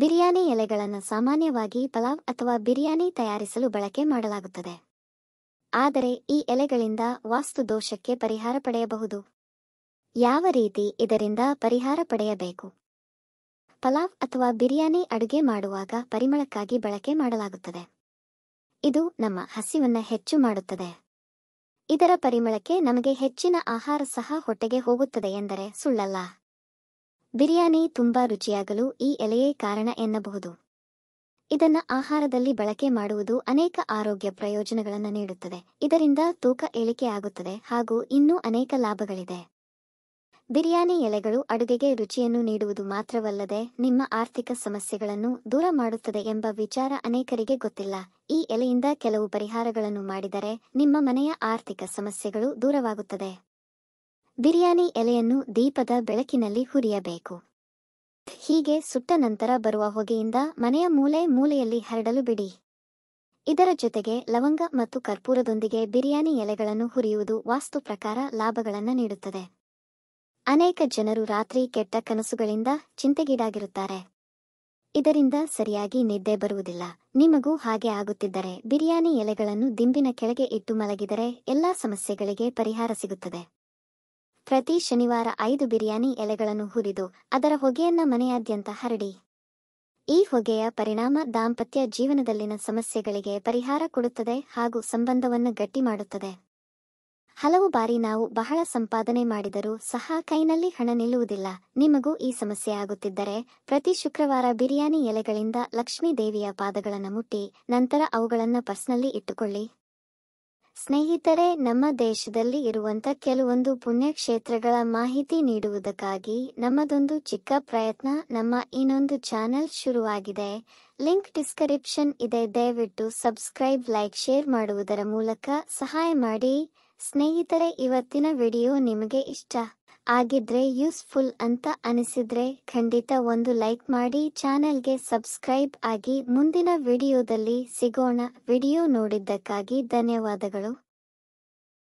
ಬಿರಿಯಾನಿ ಎಲೆಗಳನ್ನು ಸಾಮಾನ್ಯವಾಗಿ ಪಲಾವ್ ಅಥವಾ ಬಿರಿಯಾನಿ ತಯಾರಿಸಲು ಬಳಕೆ ಮಾಡಲಾಗುತ್ತದೆ ಆದರೆ ಈ ಎಲೆಗಳಿಂದ ವಾಸ್ತು ದೋಷಕ್ಕೆ ಪರಿಹಾರ ಪಡೆಯಬಹುದು ಯಾವ ರೀತಿ ಇದರಿಂದ ಪರಿಹಾರ ಪಡೆಯಬೇಕು ಪಲಾವ್ ಅಥವಾ ಬಿರಿಯಾನಿ ಅಡುಗೆ ಮಾಡುವಾಗ ಪರಿಮಳಕ್ಕಾಗಿ ಬಳಕೆ ಮಾಡಲಾಗುತ್ತದೆ ಇದು ನಮ್ಮ ಹಸಿವನ್ನು ಹೆಚ್ಚು ಮಾಡುತ್ತದೆ ಇದರ ಪರಿಮಳಕ್ಕೆ ನಮಗೆ ಹೆಚ್ಚಿನ ಆಹಾರ ಸಹ ಹೊಟ್ಟೆಗೆ ಹೋಗುತ್ತದೆ ಎಂದರೆ ಸುಳ್ಳಲ್ಲ ಬಿರಿಯಾನಿ ತುಂಬಾ ರುಚಿಯಾಗಲು ಈ ಎಲೆಯೇ ಕಾರಣ ಎನ್ನಬಹುದು ಇದನ್ನ ಆಹಾರದಲ್ಲಿ ಬಳಕೆ ಮಾಡುವುದು ಅನೇಕ ಆರೋಗ್ಯ ಪ್ರಯೋಜನಗಳನ್ನು ನೀಡುತ್ತದೆ ಇದರಿಂದ ತೂಕ ಇಳಿಕೆಯಾಗುತ್ತದೆ ಹಾಗೂ ಇನ್ನೂ ಅನೇಕ ಲಾಭಗಳಿದೆ ಬಿರಿಯಾನಿ ಎಲೆಗಳು ಅಡುಗೆಗೆ ರುಚಿಯನ್ನು ನೀಡುವುದು ಮಾತ್ರವಲ್ಲದೆ ನಿಮ್ಮ ಆರ್ಥಿಕ ಸಮಸ್ಯೆಗಳನ್ನು ದೂರ ಮಾಡುತ್ತದೆ ಎಂಬ ವಿಚಾರ ಅನೇಕರಿಗೆ ಗೊತ್ತಿಲ್ಲ ಈ ಎಲೆಯಿಂದ ಕೆಲವು ಪರಿಹಾರಗಳನ್ನು ಮಾಡಿದರೆ ನಿಮ್ಮ ಮನೆಯ ಆರ್ಥಿಕ ಸಮಸ್ಯೆಗಳು ದೂರವಾಗುತ್ತದೆ ಬಿರಿಯಾನಿ ಎಲೆಯನ್ನು ದೀಪದ ಬೆಳಕಿನಲ್ಲಿ ಹುರಿಯಬೇಕು ಹೀಗೆ ಸುಟ್ಟ ನಂತರ ಬರುವ ಹೊಗೆಯಿಂದ ಮನೆಯ ಮೂಲೆ ಮೂಲೆಯಲ್ಲಿ ಹರಡಲು ಬಿಡಿ ಇದರ ಜೊತೆಗೆ ಲವಂಗ ಮತ್ತು ಕರ್ಪೂರದೊಂದಿಗೆ ಬಿರಿಯಾನಿ ಎಲೆಗಳನ್ನು ಹುರಿಯುವುದು ವಾಸ್ತು ಪ್ರಕಾರ ಲಾಭಗಳನ್ನು ನೀಡುತ್ತದೆ ಅನೇಕ ಜನರು ರಾತ್ರಿ ಕೆಟ್ಟ ಕನಸುಗಳಿಂದ ಚಿಂತೆಗೀಡಾಗಿರುತ್ತಾರೆ ಇದರಿಂದ ಸರಿಯಾಗಿ ನಿದ್ದೆ ಬರುವುದಿಲ್ಲ ನಿಮಗೂ ಹಾಗೆ ಆಗುತ್ತಿದ್ದರೆ ಬಿರಿಯಾನಿ ಎಲೆಗಳನ್ನು ದಿಂಬಿನ ಕೆಳಗೆ ಇಟ್ಟು ಮಲಗಿದರೆ ಎಲ್ಲಾ ಸಮಸ್ಯೆಗಳಿಗೆ ಪರಿಹಾರ ಸಿಗುತ್ತದೆ ಪ್ರತಿ ಶನಿವಾರ ಐದು ಬಿರಿಯಾನಿ ಎಲೆಗಳನ್ನು ಹುರಿದು ಅದರ ಹೊಗೆಯನ್ನ ಮನೆಯಾದ್ಯಂತ ಹರಡಿ ಈ ಹೊಗೆಯ ಪರಿಣಾಮ ದಾಂಪತ್ಯ ಜೀವನದಲ್ಲಿನ ಸಮಸ್ಯೆಗಳಿಗೆ ಪರಿಹಾರ ಕೊಡುತ್ತದೆ ಹಾಗೂ ಸಂಬಂಧವನ್ನು ಗಟ್ಟಿ ಮಾಡುತ್ತದೆ ಹಲವು ಬಾರಿ ನಾವು ಬಹಳ ಸಂಪಾದನೆ ಮಾಡಿದರೂ ಸಹ ಕೈನಲ್ಲಿ ಹಣ ನಿಲ್ಲುವುದಿಲ್ಲ ನಿಮಗೂ ಈ ಸಮಸ್ಯೆ ಆಗುತ್ತಿದ್ದರೆ ಪ್ರತಿ ಶುಕ್ರವಾರ ಬಿರಿಯಾನಿ ಎಲೆಗಳಿಂದ ಲಕ್ಷ್ಮೀ ದೇವಿಯ ಪಾದಗಳನ್ನು ಮುಟ್ಟಿ ನಂತರ ಅವುಗಳನ್ನು ಪರ್ಸ್ನಲ್ಲಿ ಇಟ್ಟುಕೊಳ್ಳಿ ಸ್ನೇಹಿತರೆ ನಮ್ಮ ದೇಶದಲ್ಲಿ ಇರುವಂತ ಕೆಲವೊಂದು ಪುಣ್ಯಕ್ಷೇತ್ರಗಳ ಮಾಹಿತಿ ನೀಡುವುದಕ್ಕಾಗಿ ನಮ್ಮದೊಂದು ಚಿಕ್ಕ ಪ್ರಯತ್ನ ನಮ್ಮ ಇನ್ನೊಂದು ಚಾನೆಲ್ ಶುರುವಾಗಿದೆ ಲಿಂಕ್ ಡಿಸ್ಕ್ರಿಪ್ಷನ್ ಇದೆ ದಯವಿಟ್ಟು ಸಬ್ಸ್ಕ್ರೈಬ್ ಲೈಕ್ ಶೇರ್ ಮಾಡುವುದರ ಮೂಲಕ ಸಹಾಯ ಮಾಡಿ ಸ್ನೇಹಿತರೆ ಇವತ್ತಿನ ವಿಡಿಯೋ ನಿಮಗೆ ಇಷ್ಟ ಆಗಿದ್ರೆ ಯೂಸ್ಫುಲ್ ಅಂತ ಅನಿಸಿದ್ರೆ ಖಂಡಿತ ಒಂದು ಲೈಕ್ ಮಾಡಿ ಚಾನೆಲ್ಗೆ ಸಬ್ಸ್ಕ್ರೈಬ್ ಆಗಿ ಮುಂದಿನ ವಿಡಿಯೋದಲ್ಲಿ ಸಿಗೋಣ ವಿಡಿಯೋ ನೋಡಿದ್ದಕ್ಕಾಗಿ ಧನ್ಯವಾದಗಳು